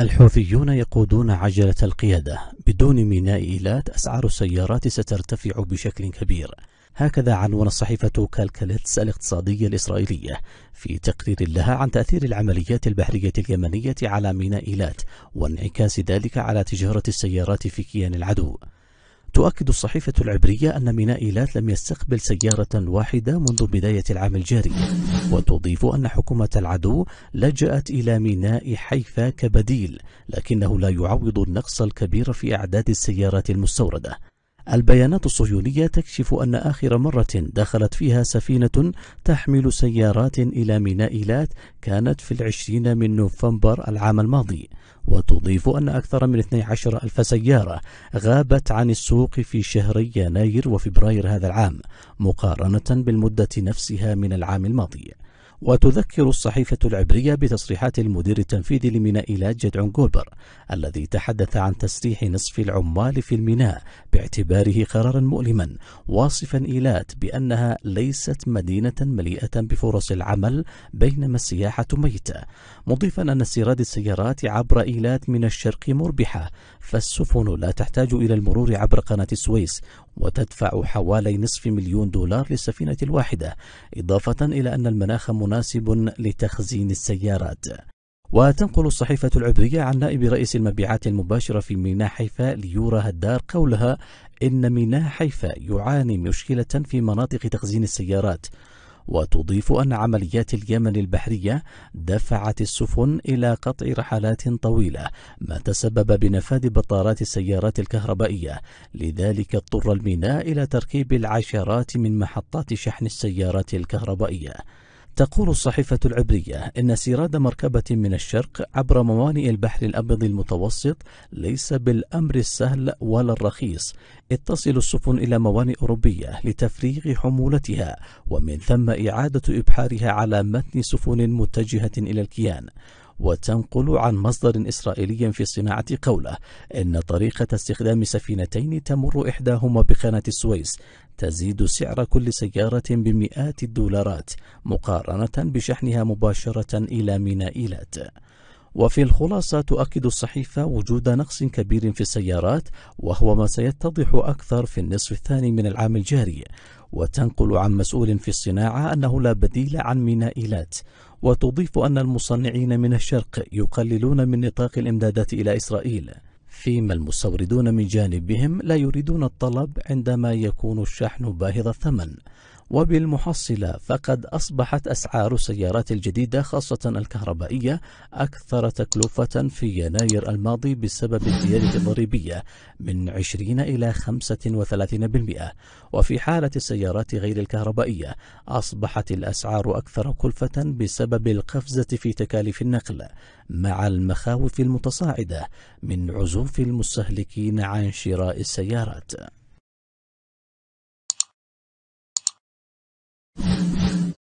الحوثيون يقودون عجلة القيادة بدون ميناء إيلات أسعار السيارات سترتفع بشكل كبير هكذا عنون الصحيفة كالكاليتس الاقتصادية الإسرائيلية في تقرير لها عن تأثير العمليات البحرية اليمنية على ميناء إيلات وانعكاس ذلك على تجارة السيارات في كيان العدو تؤكد الصحيفة العبرية أن ميناء إيلات لم يستقبل سيارة واحدة منذ بداية العام الجاري وتضيف أن حكومة العدو لجأت إلى ميناء حيفا كبديل لكنه لا يعوض النقص الكبير في أعداد السيارات المستوردة البيانات الصهيونية تكشف أن آخر مرة دخلت فيها سفينة تحمل سيارات إلى ميناء إيلات كانت في العشرين من نوفمبر العام الماضي وتضيف أن أكثر من 12 ألف سيارة غابت عن السوق في شهر يناير وفبراير هذا العام مقارنة بالمدة نفسها من العام الماضي وتذكر الصحيفة العبرية بتصريحات المدير التنفيذي لميناء إيلات جدعون جولبر الذي تحدث عن تسريح نصف العمال في الميناء باعتباره قرارا مؤلما واصفا إيلات بأنها ليست مدينة مليئة بفرص العمل بينما السياحة ميتة مضيفا أن استيراد السيارات عبر إيلات من الشرق مربحة فالسفن لا تحتاج إلى المرور عبر قناة السويس وتدفع حوالي نصف مليون دولار للسفينة الواحدة إضافة إلى أن المناخ مناسب لتخزين السيارات وتنقل الصحيفة العبرية عن نائب رئيس المبيعات المباشرة في ميناء حيفا ليورا هدار قولها إن ميناء حيفا يعاني مشكلة في مناطق تخزين السيارات وتضيف أن عمليات اليمن البحرية دفعت السفن إلى قطع رحلات طويلة ما تسبب بنفاذ بطارات السيارات الكهربائية لذلك اضطر الميناء إلى تركيب العشرات من محطات شحن السيارات الكهربائية تقول الصحيفة العبرية إن سيراد مركبة من الشرق عبر موانئ البحر الأبيض المتوسط ليس بالأمر السهل ولا الرخيص إذ تصل السفن إلى موانئ أوروبية لتفريغ حمولتها ومن ثم إعادة إبحارها على متن سفن متجهة إلى الكيان وتنقل عن مصدر إسرائيلي في الصناعة قوله إن طريقة استخدام سفينتين تمر إحداهما بخانة السويس تزيد سعر كل سيارة بمئات الدولارات مقارنة بشحنها مباشرة إلى ميناء إيلات وفي الخلاصة تؤكد الصحيفة وجود نقص كبير في السيارات وهو ما سيتضح أكثر في النصف الثاني من العام الجاري وتنقل عن مسؤول في الصناعة أنه لا بديل عن ميناء إيلات وتضيف أن المصنعين من الشرق يقللون من نطاق الإمدادات إلى إسرائيل فيما المستوردون من جانبهم لا يريدون الطلب عندما يكون الشحن باهظ الثمن وبالمحصلة فقد أصبحت أسعار السيارات الجديدة خاصة الكهربائية أكثر تكلفة في يناير الماضي بسبب الزيادة الضريبية من 20 إلى 35% وفي حالة السيارات غير الكهربائية أصبحت الأسعار أكثر كلفة بسبب القفزة في تكاليف النقل مع المخاوف المتصاعدة من عزوف المستهلكين عن شراء السيارات